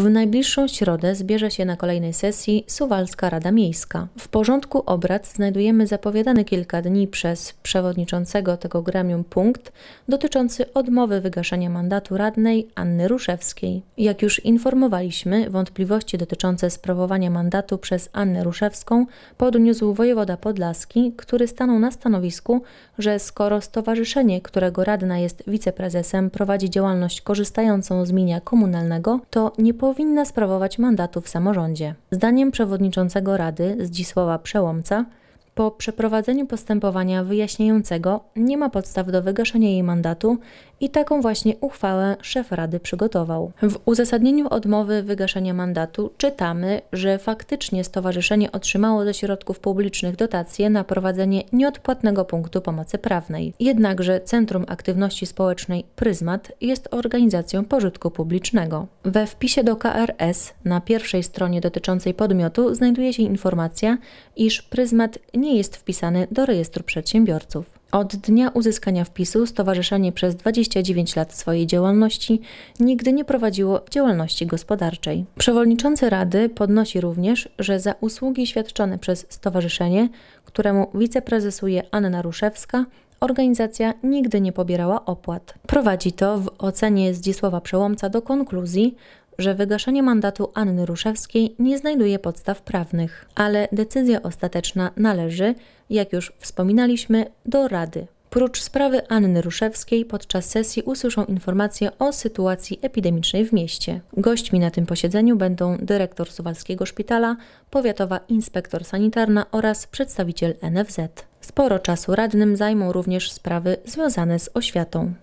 W najbliższą środę zbierze się na kolejnej sesji Suwalska Rada Miejska. W porządku obrad znajdujemy zapowiadany kilka dni przez przewodniczącego tego gremium punkt dotyczący odmowy wygaszenia mandatu radnej Anny Ruszewskiej. Jak już informowaliśmy, wątpliwości dotyczące sprawowania mandatu przez Annę Ruszewską podniósł wojewoda Podlaski, który stanął na stanowisku, że skoro stowarzyszenie, którego radna jest wiceprezesem, prowadzi działalność korzystającą z mienia komunalnego, to nie po powinna sprawować mandatu w samorządzie. Zdaniem przewodniczącego Rady Zdzisława Przełomca po przeprowadzeniu postępowania wyjaśniającego nie ma podstaw do wygaszenia jej mandatu i taką właśnie uchwałę szef Rady przygotował. W uzasadnieniu odmowy wygaszenia mandatu czytamy, że faktycznie stowarzyszenie otrzymało ze środków publicznych dotacje na prowadzenie nieodpłatnego punktu pomocy prawnej. Jednakże Centrum Aktywności Społecznej Pryzmat jest organizacją pożytku publicznego. We wpisie do KRS na pierwszej stronie dotyczącej podmiotu znajduje się informacja, iż Pryzmat nie nie jest wpisany do rejestru przedsiębiorców. Od dnia uzyskania wpisu stowarzyszenie przez 29 lat swojej działalności nigdy nie prowadziło działalności gospodarczej. Przewodniczący Rady podnosi również, że za usługi świadczone przez stowarzyszenie, któremu wiceprezesuje Anna Ruszewska, organizacja nigdy nie pobierała opłat. Prowadzi to w ocenie Zdzisława Przełomca do konkluzji, że wygaszenie mandatu Anny Ruszewskiej nie znajduje podstaw prawnych, ale decyzja ostateczna należy, jak już wspominaliśmy, do Rady. Prócz sprawy Anny Ruszewskiej podczas sesji usłyszą informacje o sytuacji epidemicznej w mieście. Gośćmi na tym posiedzeniu będą dyrektor Suwalskiego Szpitala, powiatowa inspektor sanitarna oraz przedstawiciel NFZ. Sporo czasu radnym zajmą również sprawy związane z oświatą.